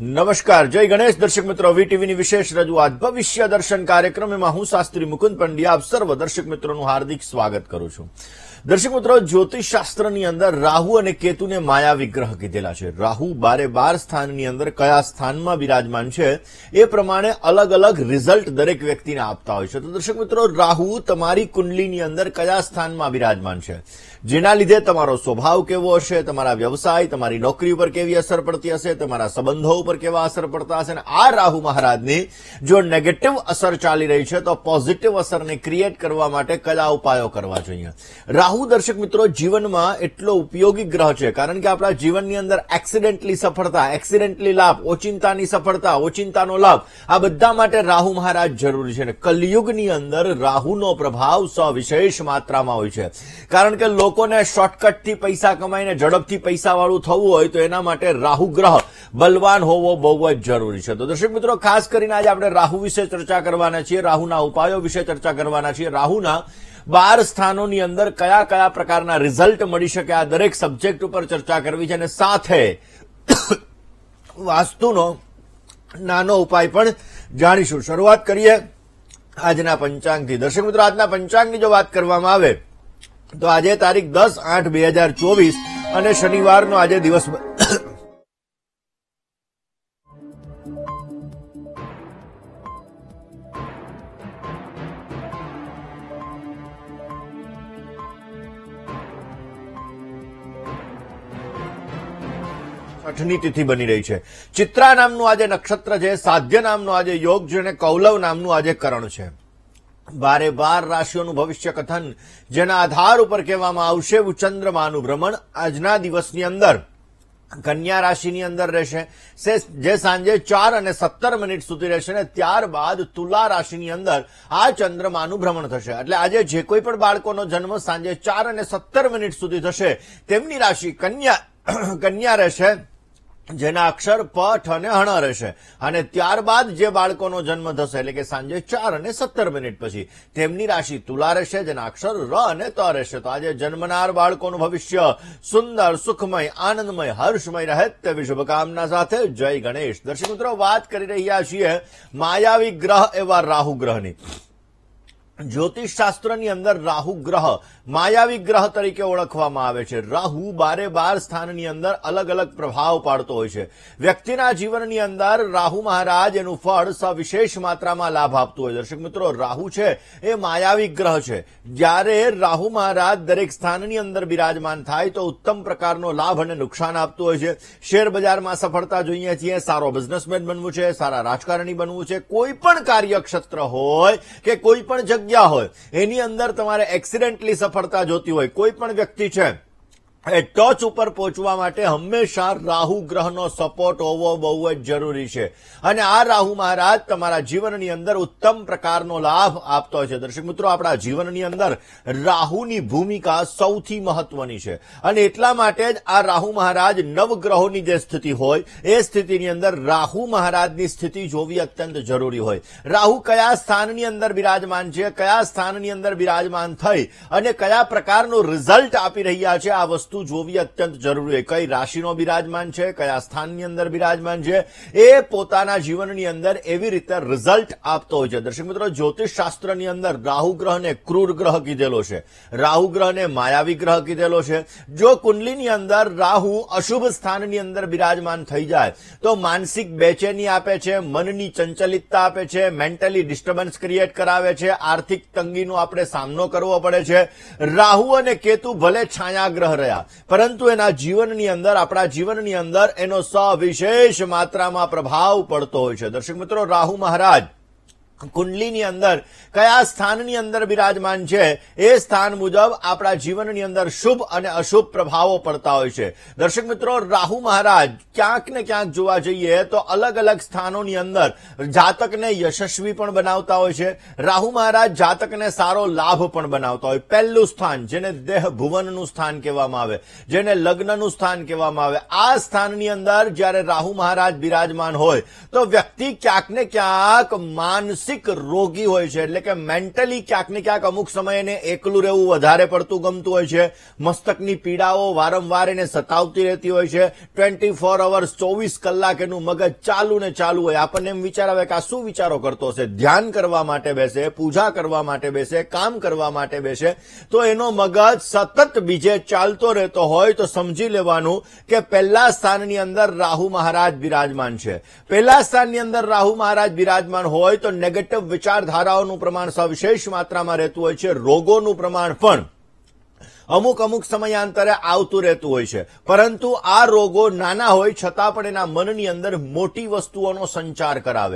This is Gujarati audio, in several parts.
નમસ્કાર જય ગણેશ દર્શક મિત્રો વીટીવીની વિશેષ રજૂઆત ભવિષ્ય દર્શન કાર્યક્રમમાં હું શાસ્ત્રી મુકુંદ પંડ્યા આપ સર્વ દર્શક મિત્રોનું હાર્દિક સ્વાગત કરું છું દર્શક મિત્રો જ્યોતિષશાસ્ત્રની અંદર રાહુ અને કેતુને માયા વિગ્રહ કીધેલા છે રાહુ બારે બાર સ્થાનની અંદર કયા સ્થાનમાં બિરાજમાન છે એ પ્રમાણે અલગ અલગ રિઝલ્ટ દરેક વ્યક્તિને આપતા હોય છે તો દર્શક મિત્રો રાહુ તમારી કુંડલીની અંદર કયા સ્થાનમાં બિરાજમાન છે જના લીધે તમારો સ્વભાવ કેવો હશે તમારા વ્યવસાય તમારી નોકરી ઉપર કેવી અસર પડતી હશે તમારા સંબંધો ઉપર કેવા અસર પડતા હશે અને આ રાહુ મહારાજની જો નેગેટિવ અસર ચાલી રહી છે તો પોઝિટિવ અસરને ક્રિએટ કરવા માટે કલા ઉપાયો કરવા જોઈએ રાહુ દર્શક મિત્રો જીવનમાં એટલો ઉપયોગી ગ્રહ છે કારણ કે આપણા જીવનની અંદર એક્સિડન્ટલી સફળતા એક્સિડન્ટલી લાભ ઓચિંતાની સફળતા ઓચિંતાનો લાભ આ બધા માટે રાહુ મહારાજ જરૂરી છે અને કલિયુગની અંદર રાહુનો પ્રભાવ સો વિશેષ માત્રામાં હોય છે કારણ કે લોકોને શોર્ટકટથી પૈસા કમાઈને ઝડપથી પૈસાવાળું થવું હોય તો એના માટે રાહુ ગ્રહ બલવાન હોવો બહુ જ જરૂરી છે તો દર્શક મિત્રો ખાસ કરીને આજે આપણે રાહુ વિશે ચર્ચા કરવાના છીએ રાહુના ઉપાયો વિશે ચર્ચા કરવાના છીએ રાહુના બાર સ્થાનોની અંદર કયા કયા પ્રકારના રિઝલ્ટ મળી શકે આ દરેક સબ્જેક્ટ ઉપર ચર્ચા કરવી છે અને સાથે વાસ્તુનો નાનો ઉપાય પણ જાણીશું શરૂઆત કરીએ આજના પંચાંગથી દર્શક મિત્રો આજના પંચાંગની જો વાત કરવામાં આવે તો આજે તારીખ દસ આઠ બે હજાર ચોવીસ અને શનિવારનો આજે દિવસ છઠની તિથિ બની રહી છે ચિત્રા નામનું આજે નક્ષત્ર છે સાધ્ય નામનો આજે યોગ છે અને કૌલવ નામનું આજે કરણ છે বারেবার রাশিону ভবিষ্যકથન જેના આધાર ઉપર કેવામાં આવશે 우 ચંદ્રમાનુ ભ્રમણ આજના દિવસની અંદર કન્યા રાશિની અંદર રહેશે જે સાંજે 4 અને 17 મિનિટ સુધી રહેશે ને ત્યાર બાદ તુલા રાશિની અંદર આ ચંદ્રમાનુ ભ્રમણ થશે એટલે આજે જે કોઈ પણ બાળકોનો જન્મ સાંજે 4 અને 17 મિનિટ સુધી થશે તેમની રાશિ કન્યા કન્યા રહેશે જેના અક્ષર પઠ અને હણ રહેશે અને ત્યારબાદ જે બાળકોનો જન્મ થશે એટલે કે સાંજે ચાર અને સત્તર મિનિટ પછી તેમની રાશિ તુલા રહેશે જેના અક્ષર ર અને ત રહેશે તો આજે જન્મનાર બાળકોનું ભવિષ્ય સુંદર સુખમય આનંદમય હર્ષમય રહે તેવી શુભકામના સાથે જય ગણેશ દર્શક મિત્રો વાત કરી રહ્યા છીએ માયાવી ગ્રહ એવા રાહુ ગ્રહની જ્યોતિષ શાસ્ત્રની અંદર રાહુ ગ્રહ માયાવી ગ્રહ તરીકે ઓળખવામાં આવે છે રાહુ બારે બાર સ્થાનની અંદર અલગ અલગ પ્રભાવ પાડતો હોય છે વ્યક્તિના જીવનની અંદર રાહુ મહારાજ એનું ફળ સવિશેષ માત્રામાં લાભ આપતું હોય દર્શક મિત્રો રાહુ છે એ માયાવી ગ્રહ છે જ્યારે રાહુ મહારાજ દરેક સ્થાનની અંદર બિરાજમાન થાય તો ઉત્તમ પ્રકારનો લાભ અને નુકસાન આપતું હોય છે શેર બજારમાં સફળતા જોઈએ છીએ સારો બિઝનેસમેન બનવું છે સારા રાજકારણી બનવું છે કોઈ પણ કાર્યક્ષેત્ર હોય કે કોઈ પણ જગ્યા હોય એની અંદર તમારે એક્સિડેન્ટલી સફળ સફળતા જોતી હોય કોઈ પણ વ્યક્તિ છે એ ટોચ ઉપર પહોંચવા માટે હંમેશા રાહુ ગ્રહનો સપોર્ટ હોવો બહુ જ જરૂરી છે અને આ રાહુ મહારાજ તમારા જીવનની અંદર ઉત્તમ પ્રકારનો લાભ આપતો છે દર્શક મિત્રો આપણા જીવનની અંદર રાહુની ભૂમિકા સૌથી મહત્વની છે અને એટલા માટે જ આ રાહુ મહારાજ નવગ્રહોની જે સ્થિતિ હોય એ સ્થિતિની અંદર રાહુ મહારાજની સ્થિતિ જોવી અત્યંત જરૂરી હોય રાહુ કયા સ્થાનની અંદર બિરાજમાન છે કયા સ્થાનની અંદર બિરાજમાન થઈ અને કયા પ્રકારનું રિઝલ્ટ આપી રહ્યા છે આ વસ્તુ વસ્તુ જોવી અત્યંત જરૂરી કઈ રાશિનો બિરાજમાન છે કયા સ્થાનની અંદર બિરાજમાન છે એ પોતાના જીવનની અંદર એવી રીતે રિઝલ્ટ આપતો હોય છે દર્શક મિત્રો જ્યોતિષ શાસ્ત્રની અંદર રાહુ ગ્રહને ક્રૂર ગ્રહ કીધેલો છે રાહુ ગ્રહને માયાવી ગ્રહ કીધેલો છે જો કુંડલીની અંદર રાહુ અશુભ સ્થાનની અંદર બિરાજમાન થઈ જાય તો માનસિક બેચેની આપે છે મનની ચંચલિતતા આપે છે મેન્ટલી ડિસ્ટર્બન્સ ક્રિએટ કરાવે છે આર્થિક તંગીનો આપણે સામનો કરવો પડે છે રાહુ અને કેતુ ભલે છાયા ગ્રહ રહ્યા હતા પરંતુ એના જીવનની અંદર આપણા જીવનની અંદર એનો સવિશેષ માત્રામાં પ્રભાવ પડતો હોય છે દર્શક મિત્રો રાહુ મહારાજ કુંડલીની અંદર કયા સ્થાનની અંદર બિરાજમાન છે એ સ્થાન મુજબ આપણા જીવનની અંદર શુભ અને અશુભ પ્રભાવો પડતા હોય છે દર્શક મિત્રો રાહુ મહારાજ ક્યાંક ને ક્યાંક જોવા જઈએ તો અલગ અલગ સ્થાનોની અંદર જાતકને યશસ્વી પણ બનાવતા હોય છે રાહુ મહારાજ જાતકને સારો લાભ પણ બનાવતા હોય પહેલું સ્થાન જેને દેહ ભુવનનું સ્થાન કહેવામાં આવે જેને લગ્નનું સ્થાન કહેવામાં આવે આ સ્થાનની અંદર જ્યારે રાહુ મહારાજ બિરાજમાન હોય તો વ્યક્તિ ક્યાંક ને ક્યાંક માનસિક માનસિક રોગી હોય છે એટલે કે મેન્ટલી ક્યાંક ક્યાંક અમુક સમયે એને એકલું રહેવું વધારે પડતું ગમતું હોય છે મસ્તકની પીડાઓ વારંવાર એને સતાવતી રહેતી હોય છે ટ્વેન્ટી ફોર અવર્સ ચોવીસ કલાક એનું મગજ ચાલુ ને ચાલુ હોય આપણને એમ વિચાર કે આ શું વિચારો કરતો હશે ધ્યાન કરવા માટે બેસે પૂજા કરવા માટે બેસે કામ કરવા માટે બેસે તો એનો મગજ સતત બીજે ચાલતો રહેતો હોય તો સમજી લેવાનું કે પહેલા સ્થાનની અંદર રાહુ મહારાજ બિરાજમાન છે પહેલા સ્થાનની અંદર રાહુ મહારાજ બિરાજમાન હોય તો નેગેટિવ નેગેટિવ વિચારધારાઓનું પ્રમાણ સવિશેષ માત્રામાં રહેતું હોય છે રોગોનું પ્રમાણ પણ અમુક અમુક સમયાંતરે આવતું રહેતું હોય છે પરંતુ આ રોગો નાના હોય છતાં પણ એના મનની અંદર મોટી વસ્તુઓનો સંચાર કરાવે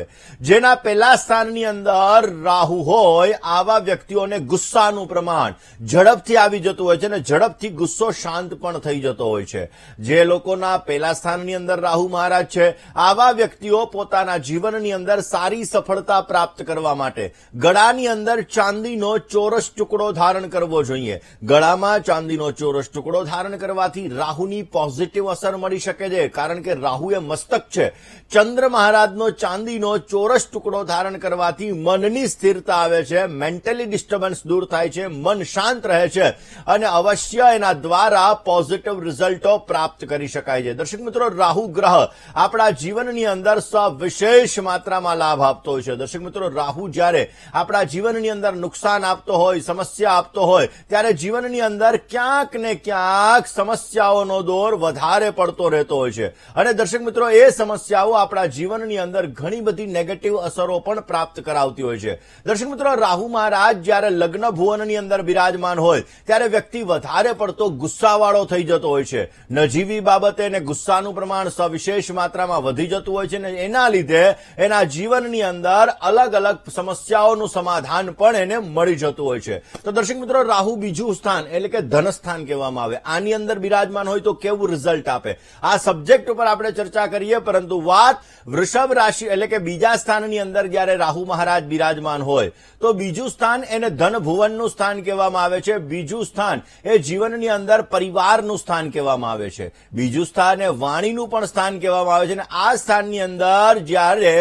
જેના પહેલા સ્થાનની અંદર રાહુ હોય આવા વ્યક્તિઓને ગુસ્સાનું પ્રમાણ ઝડપથી આવી જતું હોય છે અને ઝડપથી ગુસ્સો શાંત પણ થઈ જતો હોય છે જે લોકોના પહેલા સ્થાનની અંદર રાહુ મહારાજ છે આવા વ્યક્તિઓ પોતાના જીવનની અંદર સારી સફળતા પ્રાપ્ત કરવા માટે ગળાની અંદર ચાંદીનો ચોરસ ટુકડો ધારણ કરવો જોઈએ ગળામાં ચાંદીનો ચોરસ ટુકડો ધારણ કરવાથી રાહુની પોઝિટિવ અસર મળી શકે છે કારણ કે રાહુ મસ્તક છે ચંદ્ર મહારાજનો ચાંદીનો ચોરસ ટુકડો ધારણ કરવાથી મનની સ્થિરતા આવે છે મેન્ટલી ડિસ્ટર્બન્સ દૂર થાય છે મન શાંત રહે છે અને અવશ્ય એના દ્વારા પોઝિટિવ રિઝલ્ટો પ્રાપ્ત કરી શકાય છે દર્શક મિત્રો રાહુ ગ્રહ આપણા જીવનની અંદર સવિશેષ માત્રામાં લાભ આપતો હોય છે દર્શક મિત્રો રાહુ જ્યારે આપણા જીવનની અંદર નુકસાન આપતો હોય સમસ્યા આપતો હોય ત્યારે જીવનની અંદર યાર ક્યાંક ને ક્યાંક સમસ્યાઓનો દોર વધારે પડતો રહેતો હોય છે અને દર્શક મિત્રો એ સમસ્યાઓ આપણા જીવનની અંદર ઘણી બધી નેગેટિવ અસરો પણ પ્રાપ્ત કરાવતી હોય છે દર્શક મિત્રો રાહુ મહારાજ જ્યારે લગ્ન ભુવનની અંદર બિરાજમાન હોય ત્યારે વ્યક્તિ વધારે પડતો ગુસ્સાવાળો થઈ જતો હોય છે નજીવી બાબતે ને ગુસ્સાનું પ્રમાણ સવિશેષ માત્રામાં વધી જતું હોય છે ને એના લીધે એના જીવનની અંદર અલગ અલગ સમસ્યાઓનું સમાધાન પણ એને મળી જતું હોય છે તો દર્શક મિત્રો રાહુ બીજું સ્થાન એટલે કે ધનસ્થાન કહેવામાં આવે આની અંદર બિરાજમાન હોય તો કેવું રિઝલ્ટ આપે આ સબ્જેક્ટ ઉપર આપણે ચર્ચા કરીએ પરંતુ વાત વૃષભ રાશિ એટલે કે બીજા સ્થાનની અંદર જ્યારે રાહુ મહારાજ બિરાજમાન હોય તો બીજું સ્થાન એને ધન ભુવનનું સ્થાન કહેવામાં આવે છે બીજું સ્થાન એ જીવનની અંદર પરિવારનું સ્થાન કહેવામાં આવે છે બીજું સ્થાન એ વાણીનું પણ સ્થાન કહેવામાં આવે છે અને આ સ્થાનની અંદર જ્યારે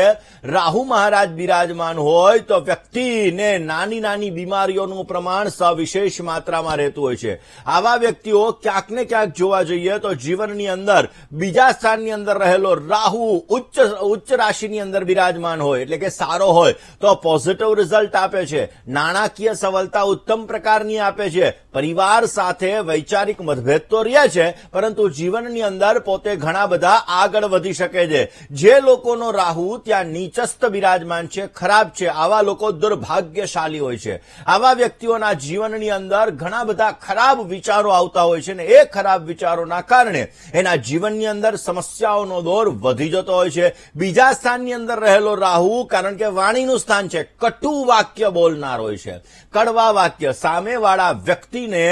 રાહુ મહારાજ બિરાજમાન હોય તો વ્યક્તિને નાની નાની બીમારીઓનું પ્રમાણ સવિશેષ માત્રામાં રહેતું હોય છે આવા વ્યક્તિઓ ક્યાંક ને ક્યાંક જોવા જઈએ તો જીવનની અંદર બીજા સ્થાનની અંદર રહેલો રાહુ ઉચ્ચ ઉચ્ચ રાશિની અંદર બિરાજમાન હોય એટલે કે સારો હોય તો પોઝિટિવ રિઝલ્ટ આપે છે નાણાકીય સવલતા ઉત્તમ પ્રકારની આપે છે પરિવાર સાથે વૈચારિક મતભેદ તો રહે છે પરંતુ જીવનની અંદર પોતે ઘણા બધા આગળ વધી શકે છે જે લોકોનો રાહુ ત્યાં નીચસ્ત બિરાજમાન છે ખરાબ છે આવા લોકો દુર્ભાગ્યશાળી હોય છે આવા વ્યક્તિઓના જીવનની અંદર ઘણા બધા ખરાબ વિચારો આવતા હોય છે ને એ ખરાબ વિચારોના કારણે એના જીવનની અંદર સમસ્યાઓનો દોર વધી જતો હોય છે બીજા સ્થાનની અંદર રહેલો રાહુ કારણ કે વાણીનું સ્થાન છે કટુ વાક્ય બોલનાર હોય છે કડવા વાક્ય સામેવાળા વ્યક્તિને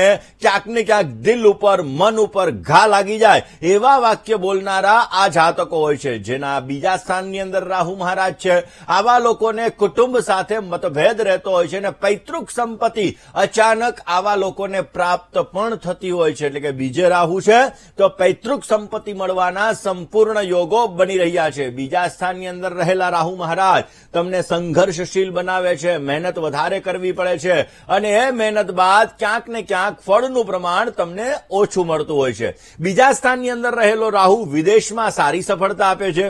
ક્યાંક ને દિલ ઉપર મન ઉપર ઘા લાગી જાય એવા વાક્ય બોલનારા આ જાતકો હોય છે જેના બીજા સ્થાનની અંદર રાહુ મહારાજ છે આવા લોકોને કુટુંબ સાથે મતભેદ રહેતો હોય છે અને પૈતૃક સંપત્તિ અચાનક આવા લોકોને પ્રાપ્ત પ્રાપ્ત પણ થતી હોય છે એટલે કે બીજે રાહુ છે તો પૈતૃક સંપત્તિ મળવાના સંપૂર્ણ યોગો બની રહ્યા છે બીજા સ્થાનની અંદર રહેલા રાહુ મહારાજ તમને સંઘર્ષશીલ બનાવે છે મહેનત વધારે કરવી પડે છે અને એ મહેનત બાદ ક્યાંક ને ક્યાંક ફળનું પ્રમાણ તમને ઓછું મળતું હોય છે બીજા સ્થાનની અંદર રહેલો રાહુ વિદેશમાં સારી સફળતા આપે છે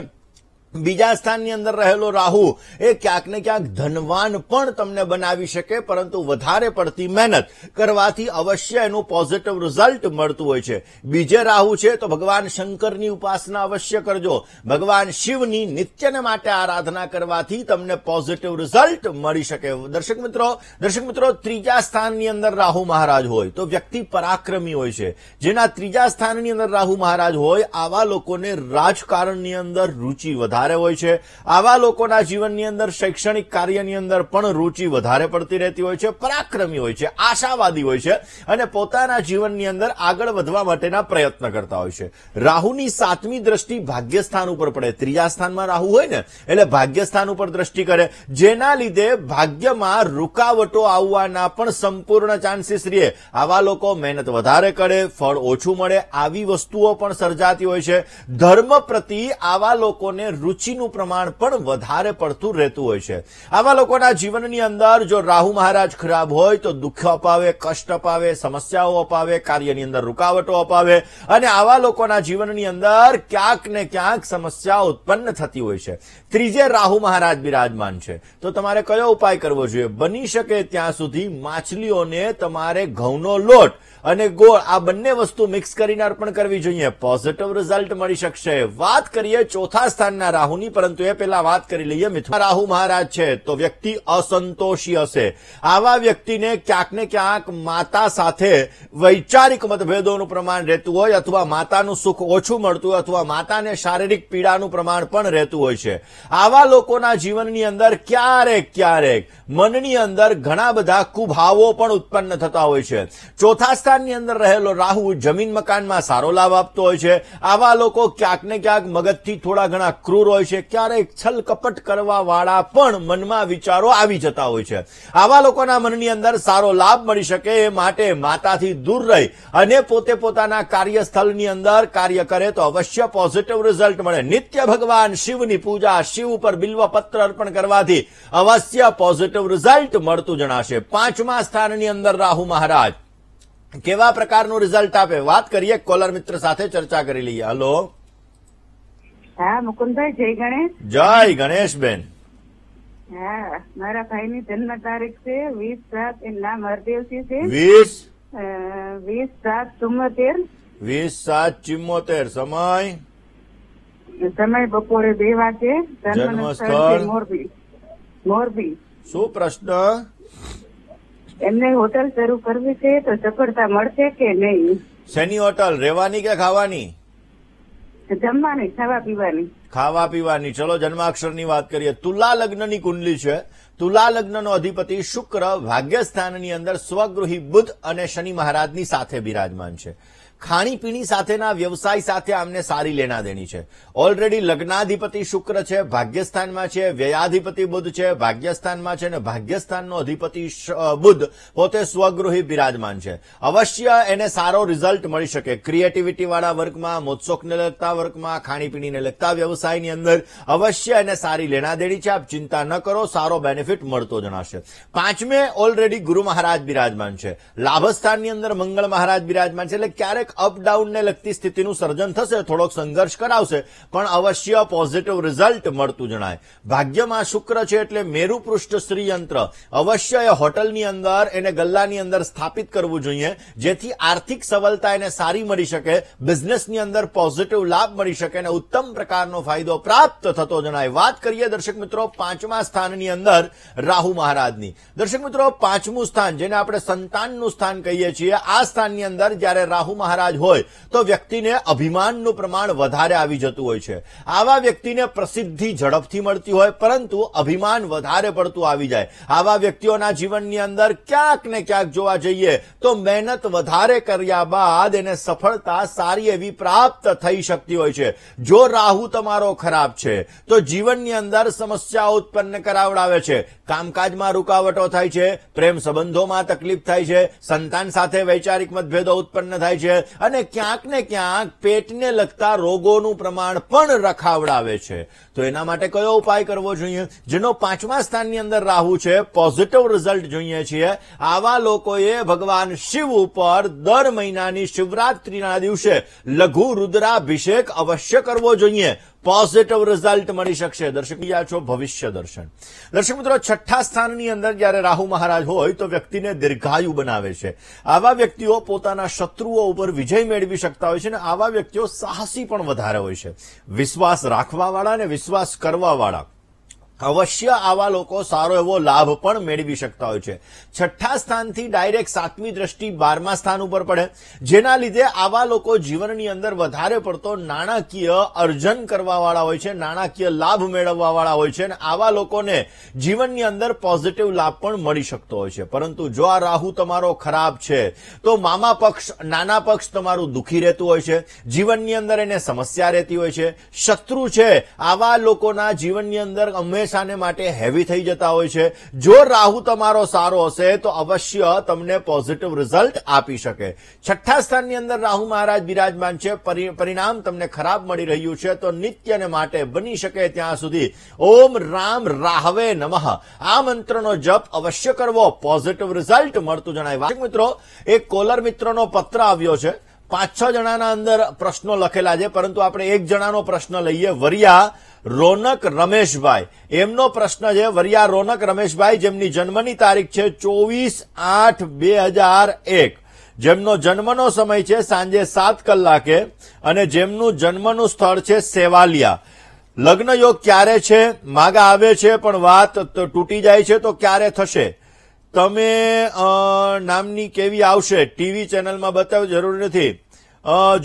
બીજા સ્થાનની અંદર રહેલો રાહુ એ ક્યાંક ને ક્યાંક ધનવાન પણ તમને બનાવી શકે પરંતુ વધારે પડતી મહેનત કરવાથી અવશ્ય એનું પોઝિટિવ રિઝલ્ટ મળતું હોય છે બીજે રાહુ છે તો ભગવાન શંકરની ઉપાસના અવશ્ય કરજો ભગવાન શિવની નિત્યને માટે આરાધના કરવાથી તમને પોઝિટિવ રિઝલ્ટ મળી શકે દર્શક મિત્રો દર્શક મિત્રો ત્રીજા સ્થાનની અંદર રાહુ મહારાજ હોય તો વ્યક્તિ પરાક્રમી હોય છે જેના ત્રીજા સ્થાનની અંદર રાહુ મહારાજ હોય આવા લોકોને રાજકારણની અંદર રુચિ વધારે વધારે હોય છે આવા લોકોના જીવનની અંદર શૈક્ષણિક કાર્યની અંદર પણ રુચિ વધારે પડતી રહેતી હોય છે પરાક્રમી હોય છે આશાવાદી હોય છે અને પોતાના જીવનની અંદર આગળ વધવા માટેના પ્રયત્ન કરતા હોય છે રાહુની સાતમી દ્રષ્ટિ ભાગ્યસ્થાન ઉપર પડે ત્રીજા સ્થાનમાં રાહુ હોય ને એટલે ભાગ્યસ્થાન ઉપર દ્રષ્ટિ કરે જેના લીધે ભાગ્યમાં રૂકાવટો આવવાના પણ સંપૂર્ણ ચાન્સીસ રહે આવા લોકો મહેનત વધારે કરે ફળ ઓછું મળે આવી વસ્તુઓ પણ સર્જાતી હોય છે ધર્મ પ્રતિ આવા લોકોને રૂચિનું પ્રમાણ પણ વધારે પડતું રહેતું હોય છે આવા લોકોના જીવનની અંદર જો રાહુ મહારાજ ખરાબ હોય તો દુઃખ અપાવે કષ્ટ અપાવે સમસ્યાઓ અપાવે કાર્યની અંદર રૂકાવટો અપાવે અને આવા લોકોના જીવનની અંદર ક્યાંક ને ક્યાંક સમસ્યા ઉત્પન્ન થતી હોય છે ત્રીજે રાહુ મહારાજ બિરાજમાન છે તો તમારે કયો ઉપાય કરવો જોઈએ બની શકે ત્યાં સુધી માછલીઓને તમારે ઘઉંનો લોટ અને ગોળ આ બંને વસ્તુ મિક્સ કરીને અર્પણ કરવી જોઈએ પોઝિટિવ રિઝલ્ટ મળી શકશે વાત કરીએ ચોથા સ્થાનના રાહુની પરંતુ એ પહેલા વાત કરી લઈએ મિથુન રાહુ મહારાજ છે તો વ્યક્તિ અસંતોષી હશે આવા વ્યક્તિને ક્યાંક ને ક્યાંક માતા સાથે વૈચારિક મતભેદોનું પ્રમાણ રહેતું હોય અથવા માતાનું સુખ ઓછું મળતું હોય અથવા માતાને શારીરિક પીડાનું પ્રમાણ પણ રહેતું હોય છે આવા લોકોના જીવનની અંદર ક્યારેક ક્યારેક મનની અંદર ઘણા બધા કુભાવો પણ ઉત્પન્ન થતા હોય છે ચોથા સ્થાન મકાનની અંદર રહેલો રાહુ જમીન મકાનમાં સારો લાભ આપતો હોય છે આવા લોકો ક્યાંક ને ક્યાંક મગજથી થોડા ઘણા ક્રૂર હોય છે ક્યારેક છલ કપટ કરવા વાળા પણ મનમાં વિચારો આવી જતા હોય છે આવા લોકોના મનની અંદર સારો લાભ મળી શકે એ માટે માતાથી દૂર રહી અને પોતે પોતાના કાર્યસ્થળની અંદર કાર્ય કરે તો અવશ્ય પોઝિટિવ રિઝલ્ટ મળે નિત્ય ભગવાન શિવની પૂજા શિવ ઉપર બિલ્વ પત્ર અર્પણ કરવાથી અવશ્ય પોઝિટિવ રિઝલ્ટ મળતું જણાશે પાંચમા સ્થાનની અંદર રાહુ મહારાજ કેવા પ્રકારનું રિઝલ્ટ આપે વાત કરીએ કોલર મિત્ર સાથે ચર્ચા કરી લઈએ હલો હા મુકુંદભાઈ જય ગણેશ જય ગણેશબેન હા મારા ભાઈની જન્મ તારીખ છે વીસ સાત એનું નામ છે વીસ વીસ સાત ચુમ્મોતેર વીસ સાત ચુમ્મોતેર સમય સમય બપોરે બે વાગે જન્મ સ્થળ મોરબી મોરબી શું પ્રશ્ન એમને હોટલ શરૂ કરવી છે તો સફળતા મળશે કે નહીં શેની હોટલ રહેવાની કે ખાવાની જમવાની ખાવા પીવાની ખાવા પીવાની ચલો જન્માક્ષરની વાત કરીએ તુલા લગ્નની કુંડલી છે તુલા લગ્નનો અધિપતિ શુક્ર ભાગ્યસ્થાનની અંદર સ્વગૃહી બુદ્ધ અને શનિ મહારાજની સાથે બિરાજમાન છે ખાણીપીણી સાથેના વ્યવસાય સાથે આમને સારી લેણા દેણી છે ઓલરેડી લગ્નાધિપતિ શુક્ર છે ભાગ્યસ્થાનમાં છે વ્યયાધિપતિ બુધ છે ભાગ્યસ્થાનમાં છે અને ભાગ્યસ્થાનનો અધિપતિ બુધ પોતે સ્વગૃહી બિરાજમાન છે અવશ્ય એને સારો રિઝલ્ટ મળી શકે ક્રિએટિવિટીવાળા વર્ગમાં મોત્સોકને લગતા વર્ગમાં ખાણીપીણીને લગતા વ્યવસાયની અંદર અવશ્ય એને સારી લેણા દેણી છે આપ ચિંતા ન કરો સારો બેનિફિટ મળતો જણાશે પાંચમે ઓલરેડી ગુરુ મહારાજ બિરાજમાન છે લાભસ્થાનની અંદર મંગળ મહારાજ બિરાજમાન છે એટલે ક્યારેક ક્યાંક અપડાઉનને લગતી સ્થિતિનું સર્જન થશે થોડોક સંઘર્ષ કરાવશે પણ અવશ્ય પોઝિટિવ રિઝલ્ટ મળતું જણાય ભાગ્યમાં શુક્ર છે એટલે મેરુપૃષ્ઠ શ્રીયંત્ર અવશ્ય એ હોટલની અંદર એને ગલ્લાની અંદર સ્થાપિત કરવું જોઈએ જેથી આર્થિક સવલતા એને સારી મળી શકે બિઝનેસની અંદર પોઝિટિવ લાભ મળી શકે અને ઉત્તમ પ્રકારનો ફાયદો પ્રાપ્ત થતો જણાય વાત કરીએ દર્શક મિત્રો પાંચમા સ્થાનની અંદર રાહુ મહારાજની દર્શક મિત્રો પાંચમું સ્થાન જેને આપણે સંતાનનું સ્થાન કહીએ છીએ આ સ્થાનની અંદર જ્યારે રાહુ મહારાજ મહારાજ હોય તો વ્યક્તિને અભિમાનનું પ્રમાણ વધારે આવી જતું હોય છે આવા વ્યક્તિને પ્રસિદ્ધિ ઝડપથી મળતી હોય પરંતુ અભિમાન વધારે પડતું આવી જાય આવા વ્યક્તિઓના જીવનની અંદર ક્યાંક ને ક્યાંક જોવા જઈએ તો મહેનત વધારે કર્યા બાદ એને સફળતા સારી એવી પ્રાપ્ત થઈ શકતી હોય છે જો રાહુ તમારો ખરાબ છે તો જીવનની અંદર સમસ્યાઓ ઉત્પન્ન કરાવડાવે છે કામકાજમાં રૂકાવટો થાય છે પ્રેમ સંબંધોમાં તકલીફ થાય છે સંતાન સાથે વૈચારિક મતભેદો ઉત્પન્ન થાય છે અને ક્યાંક ને ક્યાંક પેટને લગતા રોગોનું પ્રમાણ પણ રખાવડાવે છે તો એના માટે કયો ઉપાય કરવો જોઈએ જેનો પાંચમા સ્થાનની અંદર રાહુ છે પોઝિટિવ રિઝલ્ટ જોઈએ છીએ આવા લોકોએ ભગવાન શિવ ઉપર દર મહિનાની શિવરાત્રીના દિવસે લઘુ રુદ્રાભિષેક અવશ્ય કરવો જોઈએ પોઝિટિવ રિઝલ્ટ મળી શકશે દર્શક બીજા છો ભવિષ્ય દર્શન દર્શક મિત્રો છઠ્ઠા સ્થાનની અંદર જ્યારે રાહુ મહારાજ હોય તો વ્યક્તિને દીર્ઘાયુ બનાવે છે આવા વ્યક્તિઓ પોતાના શત્રુઓ ઉપર વિજય મેળવી શકતા હોય છે અને આવા વ્યક્તિઓ સાહસી પણ વધારે હોય છે વિશ્વાસ રાખવાવાળા અને વિશ્વાસ કરવાવાળા અવશ્ય આવા લોકો સારો એવો લાભ પણ મેળવી શકતા હોય છે છઠ્ઠા સ્થાનથી ડાયરેક્ટ સાતમી દ્રષ્ટિ બારમા સ્થાન ઉપર પડે જેના લીધે આવા લોકો જીવનની અંદર વધારે પડતો નાણાકીય અર્જન કરવાવાળા હોય છે નાણાકીય લાભ મેળવવાવાળા હોય છે અને આવા લોકોને જીવનની અંદર પોઝિટિવ લાભ પણ મળી શકતો હોય છે પરંતુ જો આ રાહુ તમારો ખરાબ છે તો મામા પક્ષ નાના પક્ષ તમારું દુઃખી રહેતું હોય છે જીવનની અંદર એને સમસ્યા રહેતી હોય છે શત્રુ છે આવા લોકોના જીવનની અંદર હંમેશા સાને માટે હેવી થઈ જતો હોય છે જો રાહુ તમારો સારો હોય તો અવશ્ય તમને પોઝિટિવ રિઝલ્ટ આપી શકે છઠ્ઠા સ્થાનની અંદર રાહુ મહારાજ બિરાજમાન છે પરિણામ તમને ખરાબ મળી રહીયું છે તો નિત્યને માટે બની શકે ત્યાં સુધી ૐ રામ રાહવે નમઃ આ મંત્રનો જપ અવશ્ય કરવો પોઝિટિવ રિઝલ્ટ મળતો જણાય મિત્રો એક કોલર મિત્રોનો પત્ર આવ્યો છે પાંચ છ જણાના અંદર પ્રશ્નો લખેલા છે પરંતુ આપણે એક જણાનો પ્રશ્ન લઈએ વરિયા રોનક રમેશભાઈ એમનો પ્રશ્ન છે વરિયા રોનક રમેશભાઈ જેમની જન્મની તારીખ છે ચોવીસ આઠ બે હજાર એક જેમનો જન્મનો સમય છે સાંજે સાત કલાકે અને જેમનું જન્મનું સ્થળ છે સેવાલિયા લગ્ન યોગ ક્યારે છે માગા આવે છે પણ વાત તૂટી જાય છે તો ક્યારે થશે તમે નામની કેવી આવશે ટીવી ચેનલમાં બતાવવી જરૂર નથી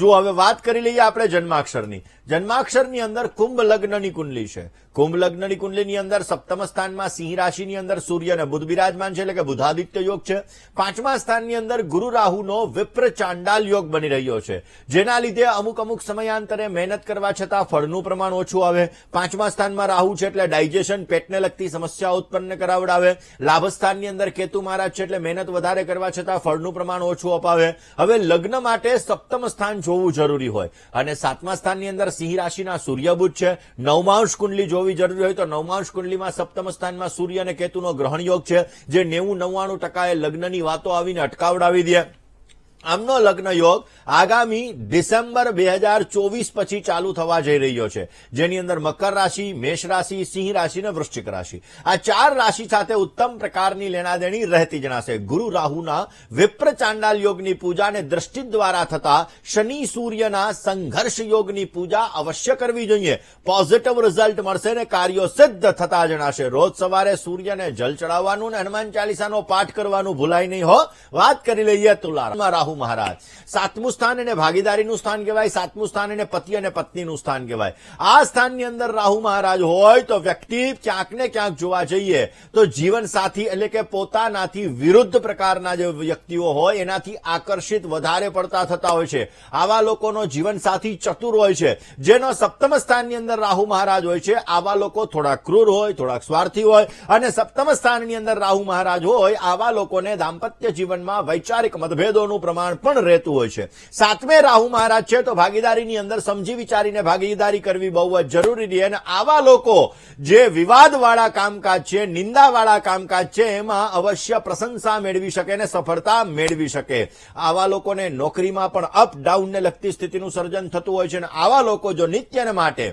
જો હવે વાત કરી લઈએ આપણે જન્માક્ષરની જન્માક્ષરની અંદર કુંભ લગ્નની કુંડલી છે કુંભ લગ્નની કુંડલીની અંદર સપ્તમ સ્થાનમાં સિંહ રાશિની અંદર સૂર્ય બુધ બિરાજમાન છે એટલે કે બુધાદિત્ય યોગ છે પાંચમા સ્થાનની અંદર ગુરુ રાહુનો વિપ્ર ચાંડાલ યોગ બની રહ્યો છે જેના લીધે અમુક અમુક સમયાંતરે મહેનત કરવા છતાં ફળનું પ્રમાણ ઓછું આવે પાંચમા સ્થાનમાં રાહુ છે એટલે ડાયજેશન પેટને લગતી સમસ્યા ઉત્પન્ન કરાવડાવે લાભ સ્થાનની અંદર કેતુ મહારાજ છે એટલે મહેનત વધારે કરવા છતાં ફળનું પ્રમાણ ઓછું અપાવે હવે લગ્ન માટે સપ્તમ સ્થાન જોવું જરૂરી હોય અને સાતમા સ્થાનની અંદર સિંહ રાશિના સૂર્ય બુધ છે નવમાંશ કુંડલી જોવી જરૂરી હોય તો નવમાંશ કુંડલીમાં સપ્તમ સ્થાનમાં સૂર્ય અને કેતુનો ગ્રહણ યોગ છે જે નેવું નવ્વાણું ટકાએ લગ્નની વાતો આવીને અટકાવડાવી દે અમનો લગ્ન યોગ આગામી ડિસેમ્બર 2024 પછી ચાલુ થવા જઈ રહ્યો છે જેની અંદર મકર રાશિ, મેષ રાશિ, સિંહ રાશિ અને વૃશ્ચિક રાશિ આ ચાર રાશિ સાથે ઉત્તમ પ્રકારની લેનાદેણી રહેતી જણાશે. ગુરુ રાહુના વિપ્ર ચાંડાલ યોગની પૂજા ને દ્રષ્ટિ દ્વારા થતા શનિ સૂર્યના સંઘર્ષ યોગની પૂજા અવશ્ય કરવી જોઈએ. પોઝિટિવ રિઝલ્ટ મળશે ને કાર્યો સિદ્ધ થતા જણાશે. રોજ સવારે સૂર્યને જળ ચડાવવાનું અને હનુમાન ચાલીસાનો પાઠ કરવાનું ભૂલઈ ન હો વાત કરી લેઈએ તુલા રાશિના રાહુ મહારાજ સાતમું સ્થાન એને ભાગીદારીનું સ્થાન કહેવાય સાતમું સ્થાન એને પતિ અને પત્નીનું સ્થાન કહેવાય આ સ્થાનની અંદર રાહુ મહારાજ હોય તો વ્યક્તિ ક્યાંક ને ક્યાંક જોવા જઈએ તો જીવન સાથી એટલે કે પોતાનાથી વિરુદ્ધ પ્રકારના જે વ્યક્તિઓ હોય એનાથી આકર્ષિત વધારે પડતા થતા હોય છે આવા લોકોનો જીવનસાથી ચતુર હોય છે જેનો સપ્તમ સ્થાનની અંદર રાહુ મહારાજ હોય છે આવા લોકો થોડા ક્રૂર હોય થોડાક સ્વાર્થી હોય અને સપ્તમ સ્થાનની અંદર રાહુ મહારાજ હોય આવા લોકોને દાંપત્ય જીવનમાં વૈચારિક મતભેદોનું પ્રમાણ પ્રમાણ પણ રહેતું હોય છે સાતમે રાહુ મહારાજ છે તો ભાગીદારીની અંદર સમજી વિચારીને ભાગીદારી કરવી બહુ જ જરૂરી છે અને આવા લોકો જે વિવાદવાળા કામકાજ છે નિંદાવાળા કામકાજ છે એમાં અવશ્ય પ્રશંસા મેળવી શકે અને સફળતા મેળવી શકે આવા લોકોને નોકરીમાં પણ અપ ડાઉનને લગતી સ્થિતિનું સર્જન થતું હોય છે અને આવા લોકો જો નિત્યને માટે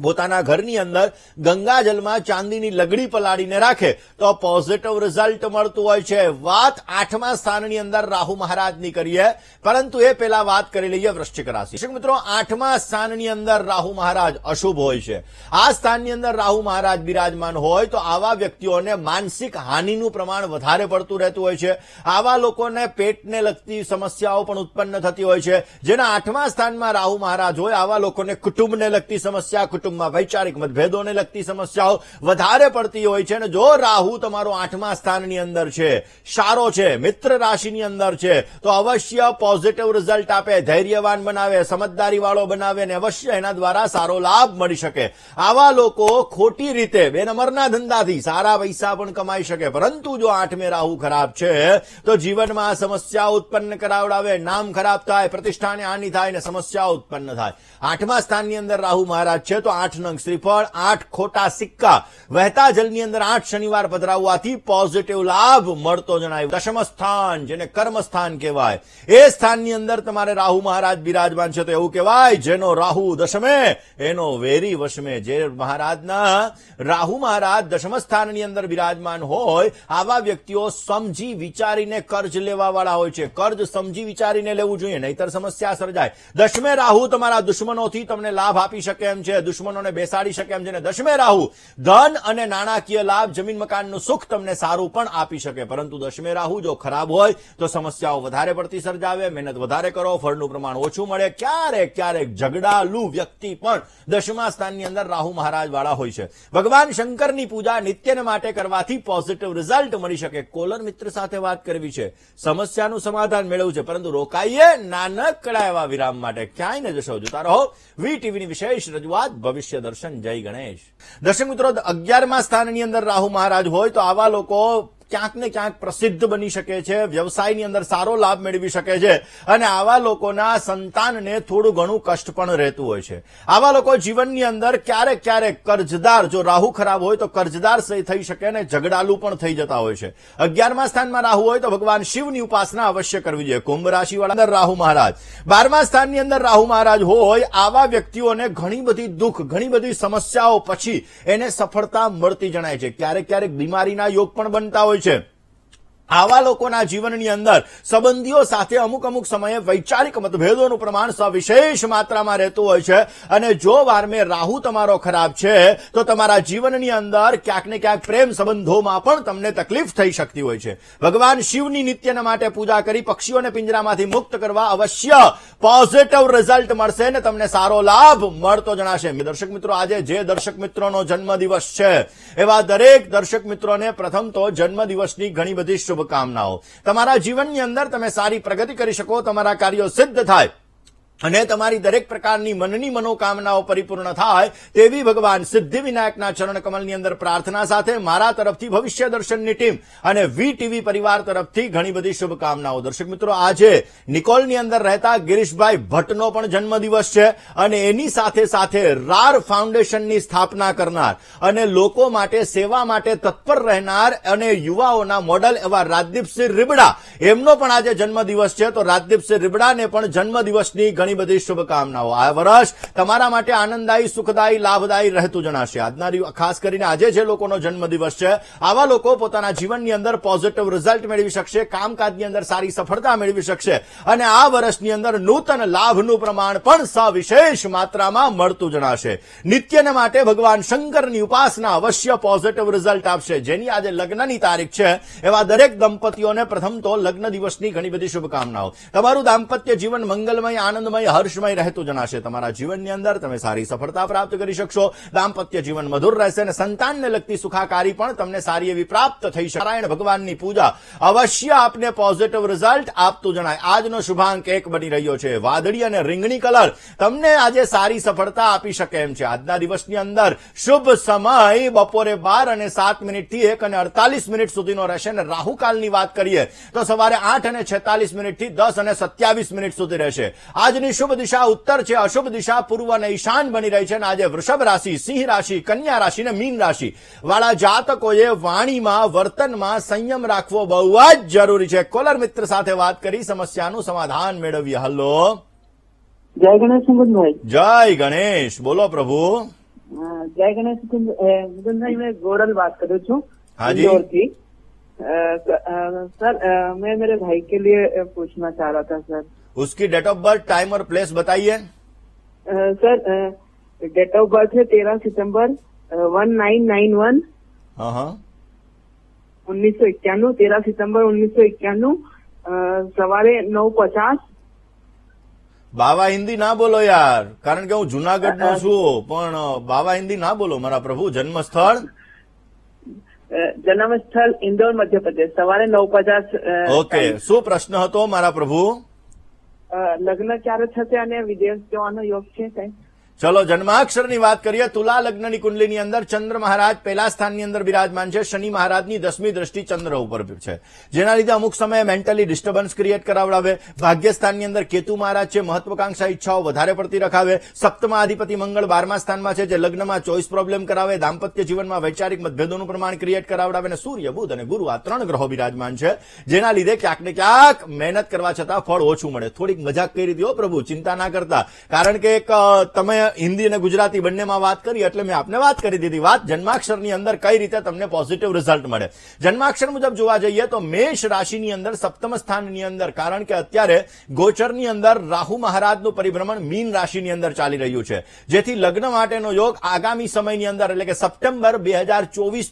પોતાના ઘરની અંદર ગંગાજલમાં ચાંદીની લગડી પલાળીને રાખે તો પોઝિટિવ રિઝલ્ટ મળતું હોય છે વાત આઠમા સ્થાનની અંદર રાહુ મહારાજની કરીએ પરંતુ એ પહેલા વાત કરી લઈએ વૃશ્ચિક રાશિ મિત્રો આઠમા સ્થાનની અંદર રાહુ મહારાજ અશુભ હોય છે આ સ્થાનની અંદર રાહુ મહારાજ બિરાજમાન હોય તો આવા વ્યક્તિઓને માનસિક હાનિનું પ્રમાણ વધારે પડતું રહેતું હોય છે આવા લોકોને પેટને લગતી સમસ્યાઓ પણ ઉત્પન્ન થતી હોય છે જેના આઠમા સ્થાનમાં રાહુ મહારાજ હોય આવા લોકોને કુટુંબને લગતી સમસ્યા કુટુંબમાં વૈચારિક મતભેદોને લગતી સમસ્યાઓ વધારે પડતી હોય છે અને જો રાહુ તમારો આઠમા સ્થાનની અંદર છે સારો છે મિત્ર રાશિની અંદર છે તો અવશ્ય પોઝિટિવ રિઝલ્ટ આપે ધૈર્યવાન બનાવે સમજદારીવાળો બનાવે અને અવશ્ય એના દ્વારા સારો લાભ મળી શકે આવા લોકો ખોટી રીતે બે નંબરના ધંધાથી સારા પૈસા પણ કમાઈ શકે પરંતુ જો આઠમે રાહુ ખરાબ છે તો જીવનમાં સમસ્યા ઉત્પન્ન કરાવડાવે નામ ખરાબ થાય પ્રતિષ્ઠાને હાનિ થાય અને સમસ્યા ઉત્પન્ન થાય આઠમા સ્થાનની અંદર રાહુ મહારાજ છે તો આઠ નંગ શ્રીફળ આઠ ખોટા સિક્કા વહેતા જલની અંદર આઠ શનિવાર પધરાવવાથી પોઝિટિવ લાભ મળતો જણાય દશમ સ્થાન જેને કર્મ સ્થાન કહેવાય એ સ્થાનની અંદર તમારે રાહુ મહારાજ બિરાજમાન છે તો એવું કહેવાય જેનો રાહુ દશમે એનો વેરી વશમે જે મહારાજના રાહુ મહારાજ દશમ સ્થાનની અંદર બિરાજમાન હોય આવા વ્યક્તિઓ સમજી વિચારીને કર્જ લેવા વાળા હોય છે કર્જ સમજી વિચારીને લેવું જોઈએ નહીતર સમસ્યા સર્જાય દશમે રાહુ તમારા દુશ્મનોથી તમને લાભ આપી શકે એમ છે દુશ્મન દુશ્મનોને બેસાડી શકે એમ છે દશમે રાહુ ધન અને નાણાકીય લાભ જમીન મકાનનું સુખ તમને સારું પણ આપી શકે પરંતુ દશમે રાહુ જો ખરાબ હોય તો સમસ્યાઓ વધારે પડતી સર્જાવે મહેનત વધારે કરો ફળનું પ્રમાણ ઓછું મળે ક્યારેક ક્યારેક ઝઘડાલુ વ્યક્તિ પણ દશમા સ્થાનની અંદર રાહુ મહારાજ વાળા હોય છે ભગવાન શંકરની પૂજા નિત્યને માટે કરવાથી પોઝિટિવ રિઝલ્ટ મળી શકે કોલર મિત્ર સાથે વાત કરવી છે સમસ્યાનું સમાધાન મેળવવું છે પરંતુ રોકાઈએ નાનકડા એવા વિરામ માટે ક્યાંય ન જશો જોતા રહો વી ટીવીની વિશેષ રજૂઆત ભવિષ્ય દર્શન જય ગણેશ દર્શક મિત્રો અગિયારમાં સ્થાનની અંદર રાહુ મહારાજ હોય તો આવા લોકો ક્યાંક ને ક્યાંક પ્રસિદ્ધ બની શકે છે વ્યવસાયની અંદર સારો લાભ મેળવી શકે છે અને આવા લોકોના સંતાનને થોડું ઘણું કષ્ટ પણ રહેતું હોય છે આવા લોકો જીવનની અંદર ક્યારેક ક્યારેક કરજદાર જો રાહુ ખરાબ હોય તો કર્જદાર થઈ શકે અને ઝઘડાલુ પણ થઈ જતા હોય છે અગિયારમા સ્થાનમાં રાહુ હોય તો ભગવાન શિવની ઉપાસના અવશ્ય કરવી જોઈએ કુંભ રાશિવાળા અંદર રાહુ મહારાજ બારમા સ્થાનની અંદર રાહુ મહારાજ હોય આવા વ્યક્તિઓને ઘણી બધી દુઃખ ઘણી બધી સમસ્યાઓ પછી એને સફળતા મળતી જણાય છે ક્યારેક ક્યારેક બીમારીના યોગ પણ બનતા હોય છે preaching આવા લોકોના જીવનની અંદર સંબંધીઓ સાથે અમુક અમુક સમયે વૈચારિક મતભેદોનું પ્રમાણ સવિશેષ માત્રામાં રહેતું હોય છે અને જો વારમે રાહુ તમારો ખરાબ છે તો તમારા જીવનની અંદર ક્યાંક ને ક્યાંક પ્રેમ સંબંધોમાં પણ તમને તકલીફ થઈ શકતી હોય છે ભગવાન શિવની નિત્યના માટે પૂજા કરી પક્ષીઓને પિંજરામાંથી મુક્ત કરવા અવશ્ય પોઝિટિવ રિઝલ્ટ મળશે ને તમને સારો લાભ મળતો જણાશે દર્શક મિત્રો આજે જે દર્શક મિત્રોનો જન્મદિવસ છે એવા દરેક દર્શક મિત્રોને પ્રથમ તો જન્મદિવસની ઘણી બધી શુભ શુભકામનાઓ તમારા જીવનની અંદર તમે સારી પ્રગતિ કરી શકો તમારા કાર્યો સિદ્ધ થાય અને તમારી દરેક પ્રકારની મનની મનોકામનાઓ પરિપૂર્ણ થાય તેવી ભગવાન સિદ્ધિ વિનાયકના ચરણ કમલની અંદર પ્રાર્થના સાથે મારા તરફથી ભવિષ્ય દર્શનની ટીમ અને વી પરિવાર તરફથી ઘણી બધી શુભકામનાઓ દર્શક મિત્રો આજે નિકોલની અંદર રહેતા ગિરીશભાઈ ભટ્ટનો પણ જન્મદિવસ છે અને એની સાથે સાથે રાર ફાઉન્ડેશનની સ્થાપના કરનાર અને લોકો માટે સેવા માટે તત્પર રહેનાર અને યુવાઓના મોડલ એવા રાજદીપસિંહ રીબડા એમનો પણ આજે જન્મદિવસ છે તો રાજદીપસિંહ રીબડાને પણ જન્મદિવસની ઘણી ઘણી બધી શુભકામનાઓ આ વર્ષ તમારા માટે આનંદદાયી સુખદાયી લાભદાયી રહેતું જણાશે આજના ખાસ કરીને આજે જે લોકોનો જન્મદિવસ છે આવા લોકો પોતાના જીવનની અંદર પોઝિટિવ રિઝલ્ટ મેળવી શકશે કામકાજની અંદર સારી સફળતા મેળવી શકશે અને આ વર્ષની અંદર નૂતન લાભનું પ્રમાણ પણ સવિશેષ માત્રામાં મળતું જણાશે નિત્યને માટે ભગવાન શંકરની ઉપાસના અવશ્ય પોઝિટિવ રિઝલ્ટ આપશે જેની આજે લગ્નની તારીખ છે એવા દરેક દંપતીઓને પ્રથમ તો લગ્ન દિવસની ઘણી બધી શુભકામનાઓ તમારું દાંપત્ય જીવન મંગલમય આનંદમય આનંદમય હર્ષમય રહેતું જણાશે તમારા જીવનની અંદર તમે સારી સફળતા પ્રાપ્ત કરી શકશો દાંપત્ય જીવન મધુર રહેશે અને સંતાનને લગતી સુખાકારી પણ તમને સારી એવી પ્રાપ્ત થઈ શકે નારાયણ ભગવાનની પૂજા અવશ્ય આપને પોઝિટિવ રિઝલ્ટ આપતું જણાય આજનો શુભાંક એક બની રહ્યો છે વાદળી અને રીંગણી કલર તમને આજે સારી સફળતા આપી શકે એમ છે આજના દિવસની અંદર શુભ સમય બપોરે બાર અને સાત મિનિટથી એક અને અડતાલીસ મિનિટ સુધીનો રહેશે અને રાહુકાલની વાત કરીએ તો સવારે આઠ અને છેતાલીસ મિનિટથી દસ અને સત્યાવીસ મિનિટ સુધી રહેશે આજ આજની શુભ દિશા ઉત્તર છે અશુભ દિશા પૂર્વ અને ઈશાન બની રહી છે અને આજે વૃષભ રાશિ સિંહ રાશિ કન્યા રાશિ અને મીન રાશિ વાળા જાતકોએ વાણીમાં વર્તનમાં સંયમ રાખવો બહુ જ જરૂરી છે કોલર મિત્ર સાથે વાત કરી સમસ્યાનું સમાધાન મેળવીએ હલો જય ગણેશ જય ગણેશ બોલો પ્રભુ જય ગણેશ મુકુદભાઈ મેં ગોરલ વાત કરું છું હાજી सर મેં मेरे भाई के लिए पूछना चाह रहा था सर उसकी डेट ऑफ बर्थ टाइम और प्लेस बताइए सर डेट ऑफ बर्थ है तेरह सितंबर वन नाइन नाइन वन उन्नीस सौ इक्यानवे तेरह सितम्बर उन्नीस सौ इक्यानवे સવારે નવ પચાસ બાવા હિન્દી ના બોલો યાર કારણ કે હું જુનાગઢ નો છું પણ બાવા હિન્દી ના બોલો મારા પ્રભુ જન્મ સ્થળ જન્મ સ્થળ ઇન્દોર મધ્યપ્રદેશ સવારે નવ પચાસ ઓકે શું પ્રશ્ન હતો મારા પ્રભુ લગ્ન ક્યારે થશે અને વિદેશ જવાનો યોગ છે સાહેબ ચલો જન્માક્ષરની વાત કરીએ તુલા લગ્નની કુંડલીની અંદર ચંદ્ર મહારાજ પહેલા સ્થાનની અંદર બિરાજમાન છે શનિ મહારાજની દસમી દ્રષ્ટિ ચંદ્ર ઉપર છે જેના લીધે અમુક સમયે મેન્ટલી ડિસ્ટર્બન્સ ક્રિએટ કરાવડાવે ભાગ્યસ્થાનની અંદર કેતુ મહારાજ છે મહત્વકાંક્ષા ઈચ્છાઓ વધારે પડતી રખાવે સપ્તમા અધિપતિ મંગળ બારમા સ્થાનમાં છે જે લગ્નમાં ચોઈસ પ્રોબ્લેમ કરાવે દાંપત્ય જીવનમાં વૈચારિક મતભેદોનું પ્રમાણ ક્રિએટ કરાવડાવે અને સૂર્ય બુધ અને ગુરુ આ ત્રણ ગ્રહો બિરાજમાન છે જેના લીધે ક્યાંક ને ક્યાંક મહેનત કરવા છતાં ફળ ઓછું મળે થોડીક મજાક કરી દો પ્રભુ ચિંતા ના કરતા કારણ કે એક તમે હિન્દી અને ગુજરાતી બંનેમાં વાત કરી એટલે મેં આપને વાત કરી દીધી વાત જન્માક્ષરની અંદર કઈ રીતે તમને પોઝિટિવ રિઝલ્ટ મળે જન્માક્ષર મુજબ જોવા જઈએ તો મેષ રાશિની અંદર સપ્તમ સ્થાનની અંદર કારણ કે અત્યારે ગોચરની અંદર રાહુ મહારાજનું પરિભ્રમણ મીન રાશિની અંદર ચાલી રહ્યું છે જેથી લગ્ન માટેનો યોગ આગામી સમયની અંદર એટલે કે સપ્ટેમ્બર બે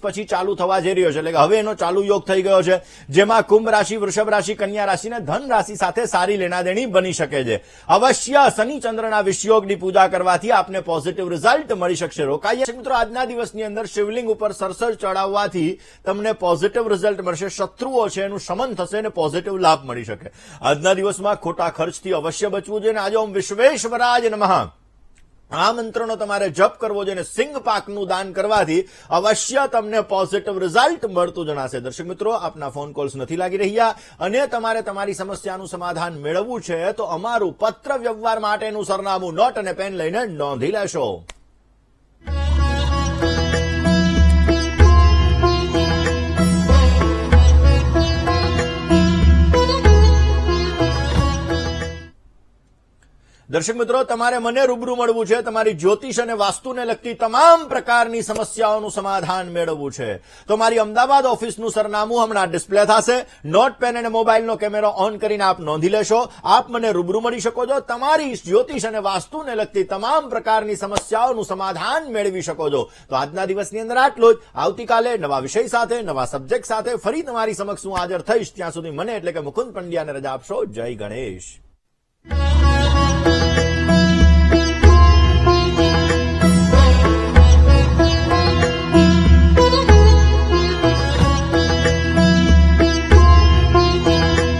પછી ચાલુ થવા જઈ રહ્યો છે એટલે કે હવે એનો ચાલુ યોગ થઈ ગયો છે જેમાં કુંભ રાશિ વૃષભ રાશિ કન્યા રાશિ અને ધન રાશિ સાથે સારી લેણાદેણી બની શકે છે અવશ્ય શનિચંદ્રના ચંદ્રના વિષયોગની પૂજા કરવાથી ત્યાંથી આપને પોઝિટિવ રિઝલ્ટ મળી શકશે રોકાઈએ મિત્રો આજના દિવસની અંદર શિવલિંગ ઉપર સરસર ચડાવવાથી તમને પોઝિટિવ રિઝલ્ટ મળશે શત્રુઓ છે એનું શમન થશે અને પોઝિટિવ લાભ મળી શકે આજના દિવસમાં ખોટા ખર્ચથી અવશ્ય બચવું જોઈએ આજે ઓમ વિશ્વેશ્વરાજ મહા આ મંત્રનો તમારે જપ કરવો જોઈએ અને પાકનું દાન કરવાથી અવશ્ય તમને પોઝિટિવ રિઝલ્ટ મળતું જણાશે દર્શક મિત્રો આપના ફોન કોલ્સ નથી લાગી રહ્યા અને તમારે તમારી સમસ્યાનું સમાધાન મેળવવું છે તો અમારું પત્ર વ્યવહાર માટેનું સરનામું નોટ અને પેન લઈને નોંધી લેશો દર્શક મિત્રો તમારે મને રૂબરૂ મળવું છે તમારી જ્યોતિષ અને વાસ્તુને લગતી તમામ પ્રકારની સમસ્યાઓનું સમાધાન મેળવવું છે તો મારી અમદાવાદ ઓફિસનું સરનામું હમણાં ડિસ્પ્લે થશે નોટ પેન અને મોબાઈલનો કેમેરો ઓન કરીને આપ નોંધી લેશો આપ મને રૂબરૂ મળી શકો છો તમારી જ્યોતિષ અને વાસ્તુને લગતી તમામ પ્રકારની સમસ્યાઓનું સમાધાન મેળવી શકો છો તો આજના દિવસની અંદર આટલો જ આવતીકાલે નવા વિષય સાથે નવા સબ્જેક્ટ સાથે ફરી તમારી સમક્ષ હું હાજર થઈશ ત્યાં સુધી મને એટલે કે મુકુંદ પંડ્યાને રજા આપશો જય ગણેશ